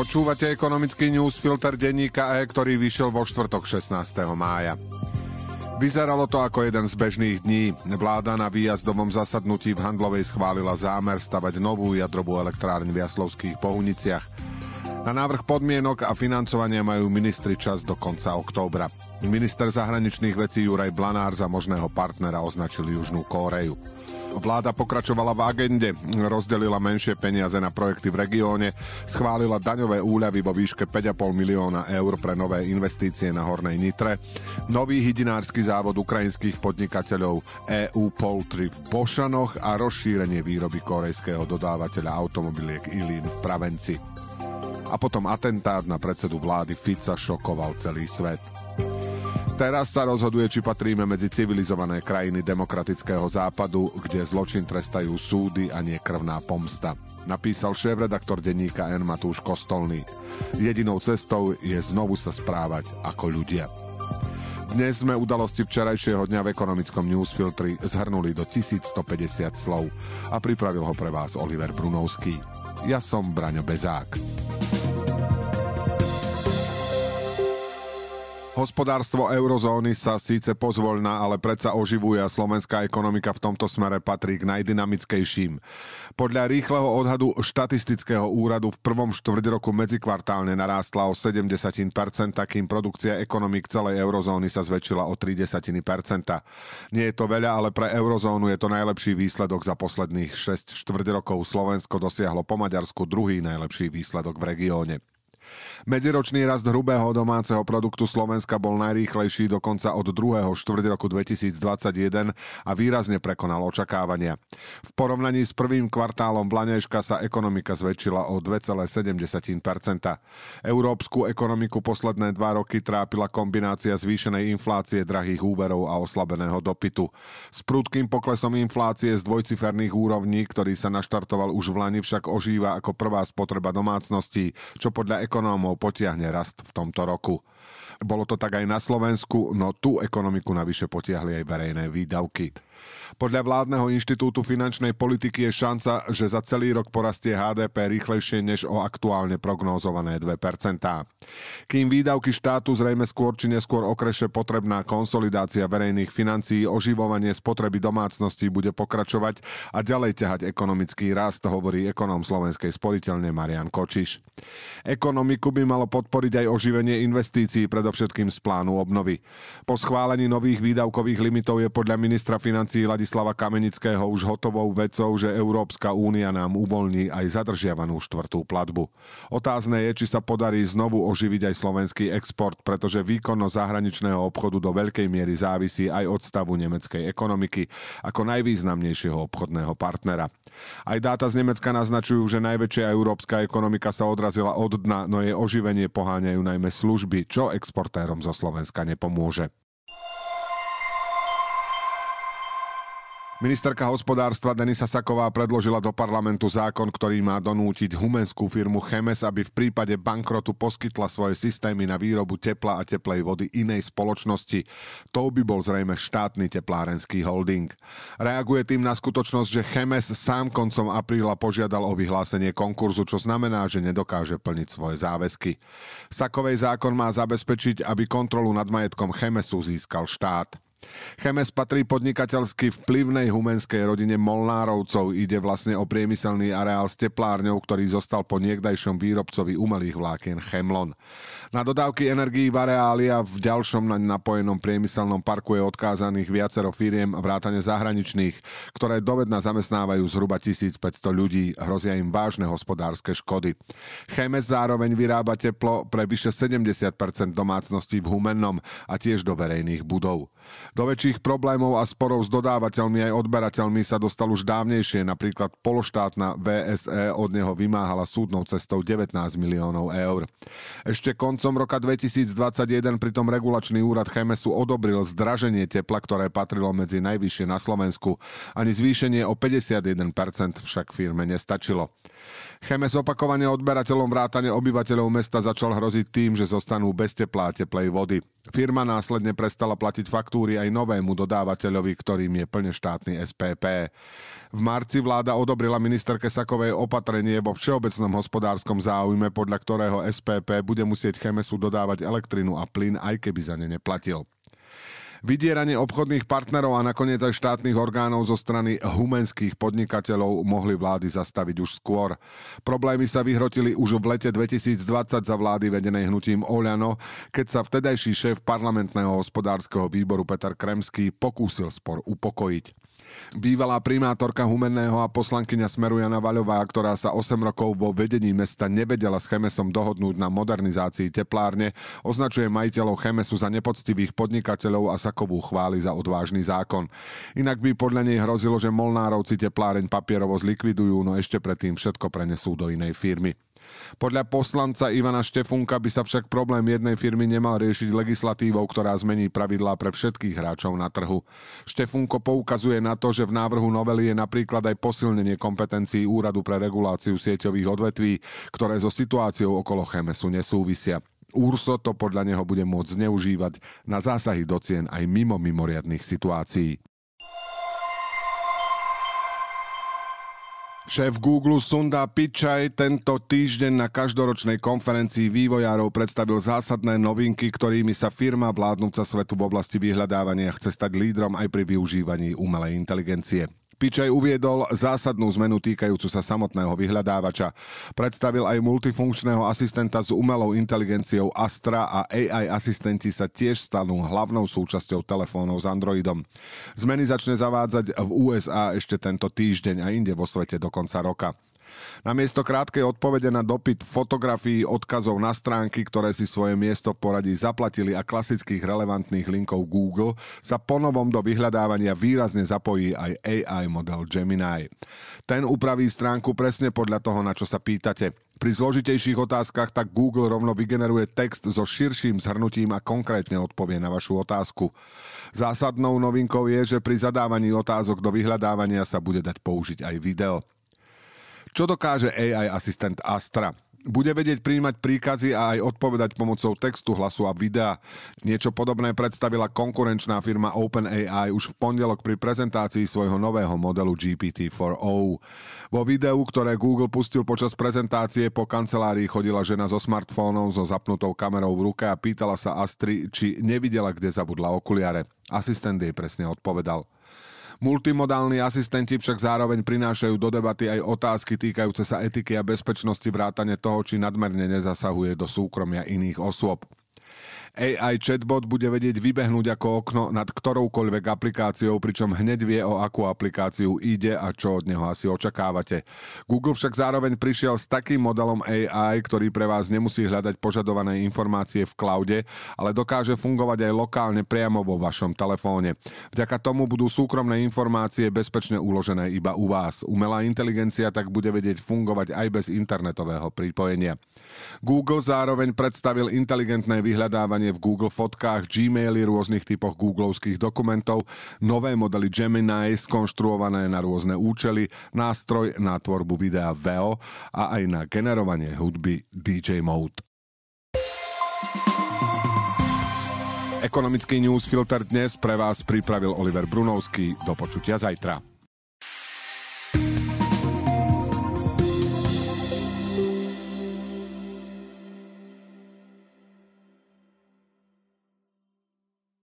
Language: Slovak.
Počúvate ekonomický newsfilter denníka E, ktorý vyšiel vo štvrtok 16. mája. Vyzeralo to ako jeden z bežných dní. Vláda na výjazdovom zasadnutí v Handlovej schválila zámer stavať novú jadrovú elektrárň v Jaslovských Pohuniciach. Na návrh podmienok a financovania majú ministri čas do konca októbra. Minister zahraničných vecí Juraj Blanár za možného partnera označil Južnú Kóreju. Vláda pokračovala v agende, rozdelila menšie peniaze na projekty v regióne, schválila daňové úľavy vo výške 5,5 milióna eur pre nové investície na Hornej Nitre, nový hydinársky závod ukrajinských podnikateľov EU Poultry v Bošanoch a rozšírenie výroby korejského dodávateľa automobiliek Ilin v Pravenci. A potom atentát na predsedu vlády Fica šokoval celý svet. Teraz sa rozhoduje, či patríme medzi civilizované krajiny demokratického západu, kde zločin trestajú súdy a nie krvná pomsta. Napísal šéf-redaktor denníka N. Matúš Kostolný. Jedinou cestou je znovu sa správať ako ľudia. Dnes sme udalosti včerajšieho dňa v ekonomickom newsfiltri zhrnuli do 1150 slov a pripravil ho pre vás Oliver Brunovský. Ja som Braňo Bezák. Hospodárstvo eurozóny sa síce pozvoľná, ale predsa oživuje a slovenská ekonomika v tomto smere patrí k najdynamickejším. Podľa rýchleho odhadu štatistického úradu v prvom štvrť roku medzikvartálne narástla o 70%, takým produkcia ekonomik celej eurozóny sa zväčšila o 30%. Nie je to veľa, ale pre eurozónu je to najlepší výsledok za posledných 6 štvrť rokov. Slovensko dosiahlo po Maďarsku druhý najlepší výsledok v regióne. Medziročný rast hrubého domáceho produktu Slovenska bol najrýchlejší dokonca od 2. štvrť roku 2021 a výrazne prekonal očakávania. V porovnaní s prvým kvartálom Blanejška sa ekonomika zväčšila o 2,7%. Európsku ekonomiku posledné dva roky trápila kombinácia zvýšenej inflácie drahých úverov a oslabeného dopytu. S prudkým poklesom inflácie z dvojciferných úrovní, ktorý sa naštartoval už v Lani, však ožíva ako prvá spotreba domácností, čo podľa ekonomiky ekonómov potiahne rast v tomto roku. Bolo to tak aj na Slovensku, no tú ekonomiku navyše potiahli aj verejné výdavky. Podľa vládneho inštitútu finančnej politiky je šanca, že za celý rok porastie HDP rýchlejšie než o aktuálne prognózované 2%. Kým výdavky štátu zrejme skôr či neskôr okreše potrebná konsolidácia verejných financií, oživovanie spotreby domácností bude pokračovať a ďalej ťahať ekonomický rast, hovorí ekonom Slovenskej sporiteľne Marian Kočiš. Ekonomiku by malo podporiť aj oživenie investícií, predovšetkým z plánu obnovy. Po schválení nových výdavkových limitov je podľa ministra financí konferencii Ladislava Kamenického už hotovou vecou, že Európska únia nám uvoľní aj zadržiavanú štvrtú platbu. Otázne je, či sa podarí znovu oživiť aj slovenský export, pretože výkonnosť zahraničného obchodu do veľkej miery závisí aj od stavu nemeckej ekonomiky ako najvýznamnejšieho obchodného partnera. Aj dáta z Nemecka naznačujú, že najväčšia európska ekonomika sa odrazila od dna, no jej oživenie poháňajú najmä služby, čo exportérom zo Slovenska nepomôže. Ministerka hospodárstva Denisa Saková predložila do parlamentu zákon, ktorý má donútiť humenskú firmu Chemes, aby v prípade bankrotu poskytla svoje systémy na výrobu tepla a teplej vody inej spoločnosti. To by bol zrejme štátny teplárenský holding. Reaguje tým na skutočnosť, že Chemes sám koncom apríla požiadal o vyhlásenie konkurzu, čo znamená, že nedokáže plniť svoje záväzky. Sakovej zákon má zabezpečiť, aby kontrolu nad majetkom Chemesu získal štát. Chemes patrí podnikateľsky vplyvnej humenskej rodine Molnárovcov. Ide vlastne o priemyselný areál s teplárňou, ktorý zostal po niekdajšom výrobcovi umelých vlákien Chemlon. Na dodávky energií v areáli a v ďalšom naň napojenom priemyselnom parku je odkázaných viacero firiem vrátane zahraničných, ktoré dovedna zamestnávajú zhruba 1500 ľudí. Hrozia im vážne hospodárske škody. Chemes zároveň vyrába teplo pre vyše 70 domácností v Humennom a tiež do verejných budov. Do väčších problémov a sporov s dodávateľmi aj odberateľmi sa dostal už dávnejšie, napríklad pološtátna VSE od neho vymáhala súdnou cestou 19 miliónov eur. Ešte koncom roka 2021 pritom regulačný úrad Chemesu odobril zdraženie tepla, ktoré patrilo medzi najvyššie na Slovensku. Ani zvýšenie o 51% však firme nestačilo. Chemes opakovane odberateľom vrátane obyvateľov mesta začal hroziť tým, že zostanú bez tepla a teplej vody. Firma následne prestala platiť faktúry aj novému dodávateľovi, ktorým je plne štátny SPP. V marci vláda odobrila ministerke Sakovej opatrenie vo všeobecnom hospodárskom záujme, podľa ktorého SPP bude musieť Chemesu dodávať elektrinu a plyn, aj keby za ne neplatil. Vydieranie obchodných partnerov a nakoniec aj štátnych orgánov zo strany humenských podnikateľov mohli vlády zastaviť už skôr. Problémy sa vyhrotili už v lete 2020 za vlády vedenej hnutím Oľano, keď sa vtedajší šéf parlamentného hospodárskeho výboru Peter Kremský pokúsil spor upokojiť. Bývalá primátorka Humenného a poslankyňa Smeru Jana Vaľová, ktorá sa 8 rokov vo vedení mesta nevedela s Chemesom dohodnúť na modernizácii teplárne, označuje majiteľov Chemesu za nepoctivých podnikateľov a Sakovú chváli za odvážny zákon. Inak by podľa nej hrozilo, že Molnárovci tepláreň papierovo zlikvidujú, no ešte predtým všetko prenesú do inej firmy. Podľa poslanca Ivana Štefunka by sa však problém jednej firmy nemal riešiť legislatívou, ktorá zmení pravidlá pre všetkých hráčov na trhu. Štefunko poukazuje na to, že v návrhu novely je napríklad aj posilnenie kompetencií Úradu pre reguláciu sieťových odvetví, ktoré so situáciou okolo Chemesu nesúvisia. Urso to podľa neho bude môcť zneužívať na zásahy do cien aj mimo mimoriadných situácií. Šéf Google Sunda Pichaj tento týždeň na každoročnej konferencii vývojárov predstavil zásadné novinky, ktorými sa firma vládnúca svetu v oblasti vyhľadávania chce stať lídrom aj pri využívaní umelej inteligencie. Pičaj uviedol zásadnú zmenu týkajúcu sa samotného vyhľadávača. Predstavil aj multifunkčného asistenta s umelou inteligenciou Astra a AI asistenti sa tiež stanú hlavnou súčasťou telefónov s Androidom. Zmeny začne zavádzať v USA ešte tento týždeň a inde vo svete do konca roka. Namiesto krátkej odpovede na dopyt fotografií odkazov na stránky, ktoré si svoje miesto v poradí zaplatili a klasických relevantných linkov Google, sa ponovom do vyhľadávania výrazne zapojí aj AI model Gemini. Ten upraví stránku presne podľa toho, na čo sa pýtate. Pri zložitejších otázkach tak Google rovno vygeneruje text so širším zhrnutím a konkrétne odpovie na vašu otázku. Zásadnou novinkou je, že pri zadávaní otázok do vyhľadávania sa bude dať použiť aj video. Čo dokáže AI asistent Astra? Bude vedieť príjmať príkazy a aj odpovedať pomocou textu, hlasu a videa. Niečo podobné predstavila konkurenčná firma OpenAI už v pondelok pri prezentácii svojho nového modelu GPT-4o. Vo videu, ktoré Google pustil počas prezentácie, po kancelárii chodila žena so smartfónom so zapnutou kamerou v ruke a pýtala sa Astri, či nevidela, kde zabudla okuliare. Asistent jej presne odpovedal – Multimodálni asistenti však zároveň prinášajú do debaty aj otázky týkajúce sa etiky a bezpečnosti vrátane toho, či nadmerne nezasahuje do súkromia iných osôb. AI chatbot bude vedieť vybehnúť ako okno nad ktoroukoľvek aplikáciou, pričom hneď vie, o akú aplikáciu ide a čo od neho asi očakávate. Google však zároveň prišiel s takým modelom AI, ktorý pre vás nemusí hľadať požadované informácie v cloude, ale dokáže fungovať aj lokálne priamo vo vašom telefóne. Vďaka tomu budú súkromné informácie bezpečne uložené iba u vás. Umelá inteligencia tak bude vedieť fungovať aj bez internetového pripojenia. Google zároveň predstavil inteligentné vyhľadávanie vyhľadávanie v Google fotkách, Gmaily, rôznych typoch googlovských dokumentov, nové modely Gemini skonštruované na rôzne účely, nástroj na tvorbu videa VEO a aj na generovanie hudby DJ Mode. Ekonomický newsfilter dnes pre vás pripravil Oliver Brunovský. Do počutia zajtra.